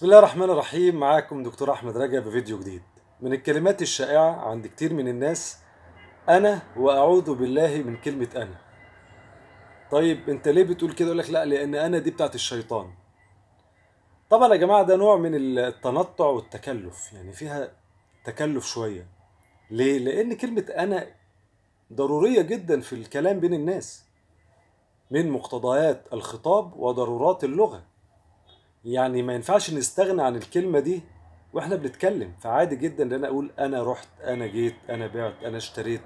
بسم الله الرحمن الرحيم معاكم دكتور احمد رجب بفيديو جديد من الكلمات الشائعه عند كتير من الناس انا واعوذ بالله من كلمه انا طيب انت ليه بتقول كده يقول لك لا لان انا دي بتاعت الشيطان طبعا يا جماعه ده نوع من التنطع والتكلف يعني فيها تكلف شويه ليه لان كلمه انا ضروريه جدا في الكلام بين الناس من مقتضيات الخطاب وضرورات اللغه يعني ما ينفعش نستغنى عن الكلمة دي واحنا بنتكلم فعادي جدا ان انا اقول انا رحت انا جيت انا بعت انا اشتريت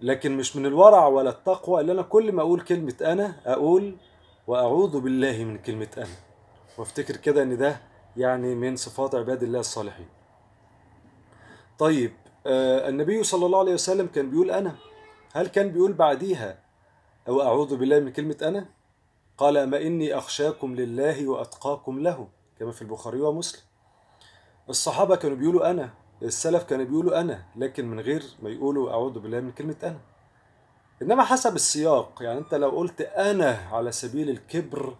لكن مش من الورع ولا التقوى اللي انا كل ما اقول كلمة انا اقول واعوذ بالله من كلمة انا وافتكر كده ان ده يعني من صفات عباد الله الصالحين طيب آه النبي صلى الله عليه وسلم كان بيقول انا هل كان بيقول بعديها او اعوذ بالله من كلمة انا قال أما إني أخشاكم لله وأتقاكم له كما في البخاري ومسلم الصحابة كانوا بيقولوا أنا السلف كانوا بيقولوا أنا لكن من غير ما يقولوا أعوذ بالله من كلمة أنا إنما حسب السياق يعني أنت لو قلت أنا على سبيل الكبر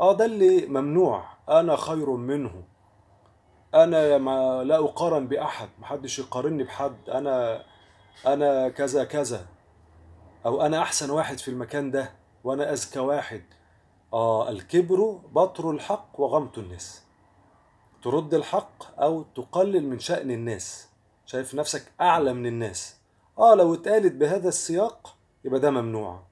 آه ده اللي ممنوع أنا خير منه أنا ما لا أقارن بأحد محدش يقارني بحد أنا أنا كذا كذا أو أنا أحسن واحد في المكان ده وأنا أذكى واحد آه الكبر بطر الحق وغمط الناس ترد الحق أو تقلل من شأن الناس شايف نفسك أعلى من الناس آه لو اتقالت بهذا السياق يبقى ده ممنوع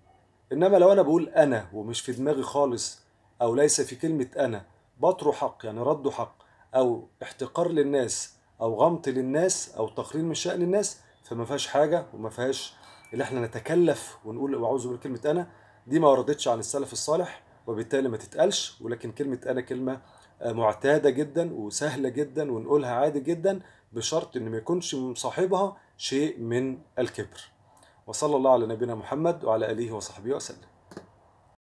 إنما لو أنا بقول أنا ومش في دماغي خالص أو ليس في كلمة أنا بطر حق يعني رد حق أو احتقار للناس أو غمط للناس أو تقليل من شأن الناس فما فيهاش حاجة وما فيهاش اللي احنا نتكلف ونقول وأعوذ كلمة أنا دي ما وردتش عن السلف الصالح وبالتالي ما تتقالش ولكن كلمة أنا كلمة آه، معتادة جدا وسهلة جدا ونقولها عادي جدا بشرط إن ما يكونش صاحبها شيء من الكبر وصلى الله على نبينا محمد وعلى آله وصحبه وسلم